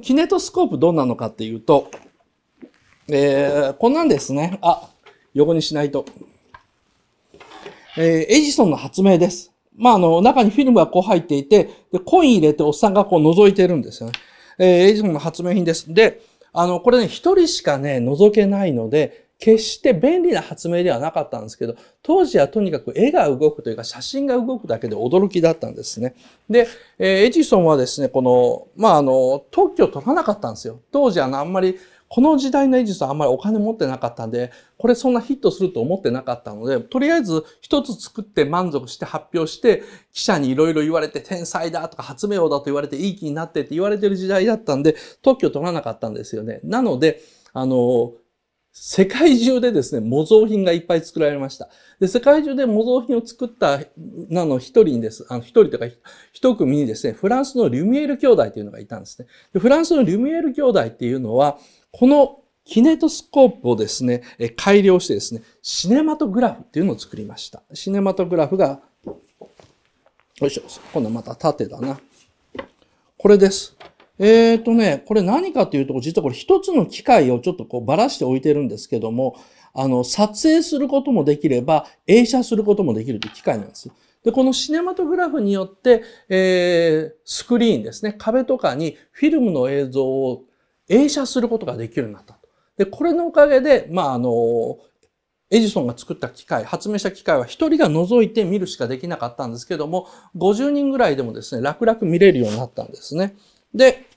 キネトスコープどうなのかっていうと、えー、こんなんですね。あ、横にしないと。えー、エジソンの発明です。まあ、あの、中にフィルムがこう入っていて、で、コイン入れておっさんがこう覗いてるんですよね。えー、エジソンの発明品です。で、あの、これね、一人しかね、覗けないので、決して便利な発明ではなかったんですけど、当時はとにかく絵が動くというか写真が動くだけで驚きだったんですね。で、えエジソンはですね、この、まあ、あの、特許を取らなかったんですよ。当時はあんまり、この時代のエジソンはあんまりお金持ってなかったんで、これそんなヒットすると思ってなかったので、とりあえず一つ作って満足して発表して、記者にいろいろ言われて天才だとか発明王だと言われていい気になってって言われてる時代だったんで、特許取らなかったんですよね。なので、あの、世界中でですね、模造品がいっぱい作られました。で、世界中で模造品を作った、なの一人にです、あの一人とか一組にですね、フランスのリュミエール兄弟というのがいたんですね。でフランスのリュミエール兄弟っていうのは、このキネトスコープをですね、改良してですね、シネマトグラフっていうのを作りました。シネマトグラフが、よいしょ、今度また縦だな。これです。えっ、ー、とね、これ何かというと、実はこれ一つの機械をちょっとこうばらしておいてるんですけども、あの、撮影することもできれば、映写することもできるという機械なんです。で、このシネマトグラフによって、えー、スクリーンですね、壁とかにフィルムの映像を映写することができるようになったと。で、これのおかげで、まあ、あの、エジソンが作った機械、発明した機械は一人が覗いて見るしかできなかったんですけども、50人ぐらいでもですね、楽々見れるようになったんですね。The